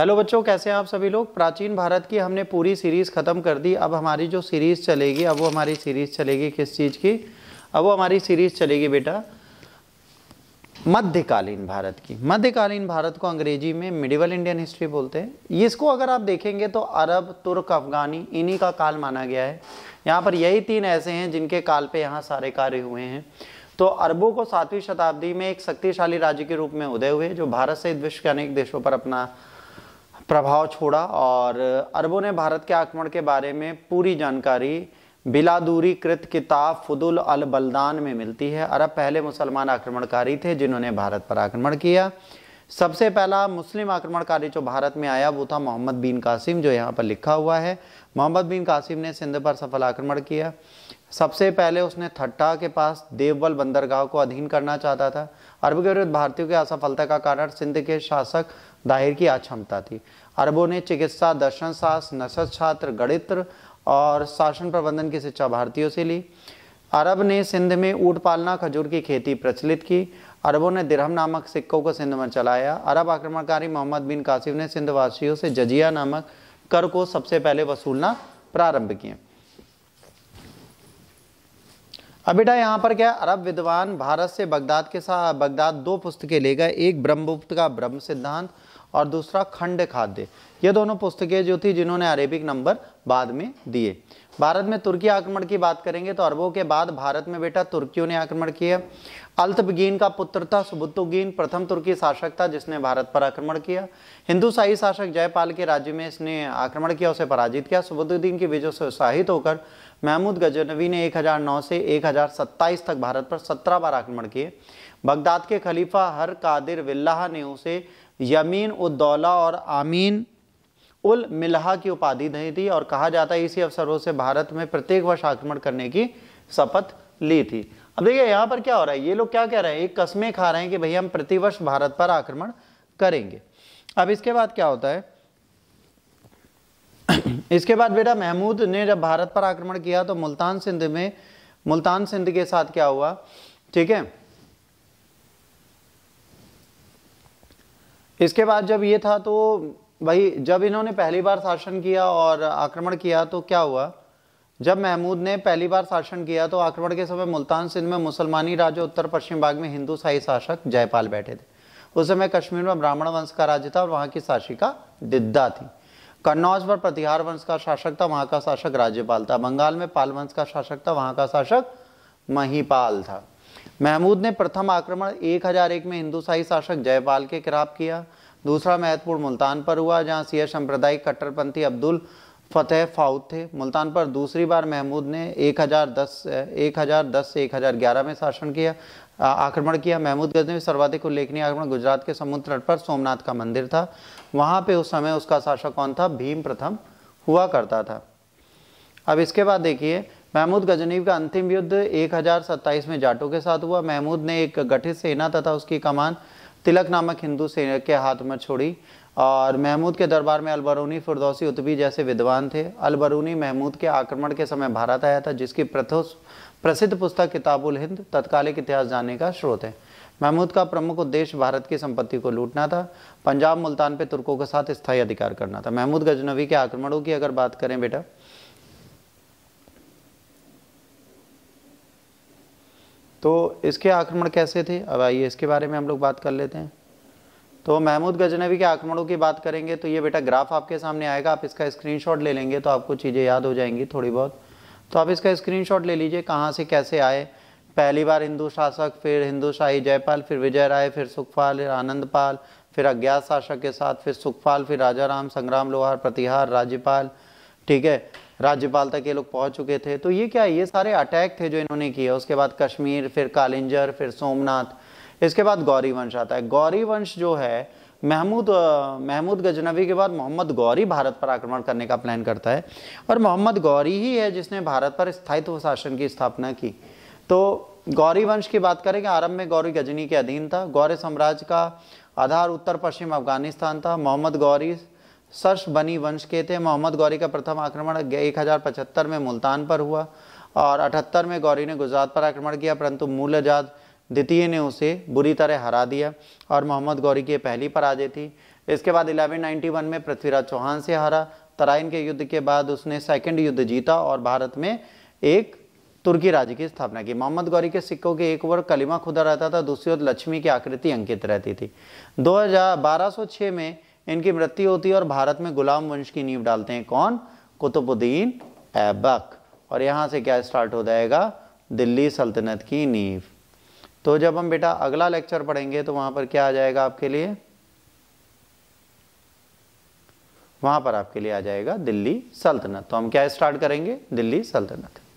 hello बच्चों कैसे हैं आप सभी लोग प्राचीन भारत की हमने पूरी सीरीज़ ख़त्म कर दी अब हमारी जो सीरीज़ चलेगी अब वो हमारी सीरीज़ चलेगी किस चीज़ की अब वो हमारी सीरीज़ चलेगी बेटा मध्यकालीन भारत की मध्यकालीन भारत को अंग्रेजी में मिडिवल इंडियन हिस्ट्री बोलते हैं इसको अगर आप देखेंगे तो अरब तुर्क अफगानी इन्हीं का काल माना गया है यहाँ पर यही तीन ऐसे हैं जिनके काल पे यहाँ सारे कार्य हुए हैं तो अरबों को सातवीं शताब्दी में एक शक्तिशाली राज्य के रूप में उदय हुए जो भारत सहित विश्व के अनेक देशों पर अपना प्रभाव छोड़ा और अरबों ने भारत के आक्रमण के बारे में पूरी जानकारी बिलादूरी कृत किताब फुदुल अल बलदान में मिलती है अरब पहले मुसलमान आक्रमणकारी थे जिन्होंने भारत पर आक्रमण किया सबसे पहला मुस्लिम आक्रमणकारी जो भारत में आया वो था मोहम्मद बिन कासिम जो यहाँ पर लिखा हुआ है मोहम्मद बिन कासिम ने सिंध पर सफल आक्रमण किया सबसे पहले उसने थट्टा के पास देवबल बंदरगाह को अधीन करना चाहता था अरब के विरुद्ध भारतीयों की असफलता का कारण सिंध के शासक दाहिर की अक्षमता थी अरबों ने चिकित्सा दर्शन शास्त्र नसद छात्र गणित्र और शासन प्रबंधन की शिक्षा भारतीयों से ली अरब ने सिंध में ऊट पालना खजूर की खेती प्रचलित की अरबों ने दिरहम नामक सिक्कों को सिंध में चलाया अरब आक्रमणकारी मोहम्मद बिन कासिम ने सिंधवासियों से जजिया नामक कर को सबसे पहले वसूलना प्रारंभ किया अब बेटा यहाँ पर क्या अरब विद्वान भारत से बगदाद के साथ बगदाद दो पुस्तकें ले गए एक ब्रह्मगुप्त का ब्रह्म सिद्धांत और दूसरा खंड खाद्य ये दोनों पुस्तकें जो थी जिन्होंने अरेबिक नंबर बाद में दिए भारत में तुर्की आक्रमण की बात करेंगे तो अरबों के बाद भारत में बेटा तुर्कियों ने आक्रमण किया अल्तबगीन का पुत्र था सुबुतुगीन प्रथम तुर्की शासक था जिसने भारत पर आक्रमण किया हिंदू शाही शासक जयपाल के राज्य में इसने आक्रमण किया उसे पराजित किया सुबुद्दुद्दीन की विजय से उत्साहित होकर महमूद गजनवी ने एक से एक तक भारत पर सत्रह बार आक्रमण किए बगदाद के खलीफा हर कादिर विल्लाह ने उसे यमीन उद्दौला और आमीन उल मिलहा की उपाधि नहीं थी और कहा जाता है इसी अवसरों से भारत में प्रत्येक वर्ष आक्रमण करने की शपथ ली थी अब देखिए यहाँ पर क्या हो रहा है ये लोग क्या कह रहे हैं एक कस्मे खा रहे हैं कि भैया हम प्रतिवर्ष भारत पर आक्रमण करेंगे अब इसके बाद क्या होता है इसके बाद बेटा महमूद ने जब भारत पर आक्रमण किया तो मुल्तान सिंध में मुल्तान सिंध के साथ क्या हुआ ठीक है इसके बाद जब ये था तो भाई जब इन्होंने पहली बार शासन किया और आक्रमण किया तो क्या हुआ जब महमूद ने पहली बार शासन किया तो आक्रमण के समय मुल्तान सिंध में मुसलमानी राज्य उत्तर पश्चिम भाग में हिंदू शाही शासक जयपाल बैठे थे उस समय कश्मीर में ब्राह्मण वंश का राज्य था और वहाँ की शासिका दिद्दा थी कन्नौज पर प्रतिहार वंश का शासक था वहाँ का शासक राज्यपाल था बंगाल में पाल वंश का शासक था वहाँ का शासक महीपाल था महमूद ने प्रथम आक्रमण 1001 में हिंदू शाही शासक जयपाल के खिलाफ किया दूसरा महत्वपूर्ण मुल्तान पर हुआ जहां सिया सांप्रदायिक कट्टरपंथी अब्दुल फतेह फाउद थे मुल्तान पर दूसरी बार महमूद ने 1010 1010 से 1011 में शासन किया आक्रमण किया महमूद गज में सर्वाधिक उल्लेखनीय आक्रमण गुजरात के समुद्र तट पर सोमनाथ का मंदिर था वहाँ पर उस समय उसका शासक कौन था भीम प्रथम हुआ करता था अब इसके बाद देखिए महमूद गजनीव का अंतिम युद्ध एक में जाटों के साथ हुआ महमूद ने एक गठित सेना तथा उसकी कमान तिलक नामक हिंदू सेना के हाथ में छोड़ी और महमूद के दरबार में अलबरूनी फिरदौसी उतबी जैसे विद्वान थे अलबरूनी महमूद के आक्रमण के समय भारत आया था जिसकी प्रसिद्ध पुस्तक किताबुल हिंद तत्कालिक इतिहास जानने का स्रोत है महमूद का प्रमुख उद्देश्य भारत की संपत्ति को लूटना था पंजाब मुल्तान पे तुर्कों के साथ स्थायी अधिकार करना था महमूद गजनवी के आक्रमणों की अगर बात करें बेटा तो इसके आक्रमण कैसे थे अब आइए इसके बारे में हम लोग बात कर लेते हैं तो महमूद गजनवी के आक्रमणों की बात करेंगे तो ये बेटा ग्राफ आपके सामने आएगा आप इसका स्क्रीनशॉट ले लेंगे तो आपको चीज़ें याद हो जाएंगी थोड़ी बहुत तो आप इसका स्क्रीनशॉट ले लीजिए कहाँ से कैसे आए पहली बार हिंदू शासक फिर हिंदू शाही जयपाल फिर विजय राय फिर सुखपाल फिर आनंदपाल फिर अज्ञात शासक के साथ फिर सुखपाल फिर राजा राम संग्राम लोहार प्रतिहार राज्यपाल ठीक है राज्यपाल तक ये लोग पहुंच चुके थे तो ये क्या ये सारे अटैक थे जो इन्होंने किए उसके बाद कश्मीर फिर कालिंजर फिर सोमनाथ इसके बाद गौरी वंश आता है गौरी वंश जो है महमूद महमूद गजनवी के बाद मोहम्मद गौरी भारत पर आक्रमण करने का प्लान करता है और मोहम्मद गौरी ही है जिसने भारत पर स्थायित्व शासन की स्थापना की तो गौरी वंश की बात करें कि आरंभ में गौरी गजनी के अधीन था गौरी साम्राज्य का आधार उत्तर पश्चिम अफगानिस्तान था मोहम्मद गौरी सर्ष बनी वंश के थे मोहम्मद गौरी का प्रथम आक्रमण एक हज़ार पचहत्तर में मुल्तान पर हुआ और अठहत्तर में गौरी ने गुजरात पर आक्रमण किया परंतु आजाद द्वितीय ने उसे बुरी तरह हरा दिया और मोहम्मद गौरी की पहली पराजय थी इसके बाद 1191 में पृथ्वीराज चौहान से हारा तराइन के युद्ध के बाद उसने सेकेंड युद्ध जीता और भारत में एक तुर्की राज्य की स्थापना की मोहम्मद गौरी के सिक्कों के एक ओर कलिमा खुदा रहता था दूसरी ओर लक्ष्मी की आकृति अंकित रहती थी दो में इनकी मृत्यु होती है और भारत में गुलाम वंश की नींव डालते हैं कौन कुतुबुद्दीन ऐबक और यहाँ से क्या स्टार्ट हो जाएगा दिल्ली सल्तनत की नींव तो जब हम बेटा अगला लेक्चर पढ़ेंगे तो वहाँ पर क्या आ जाएगा आपके लिए वहाँ पर आपके लिए आ जाएगा दिल्ली सल्तनत तो हम क्या स्टार्ट करेंगे दिल्ली सल्तनत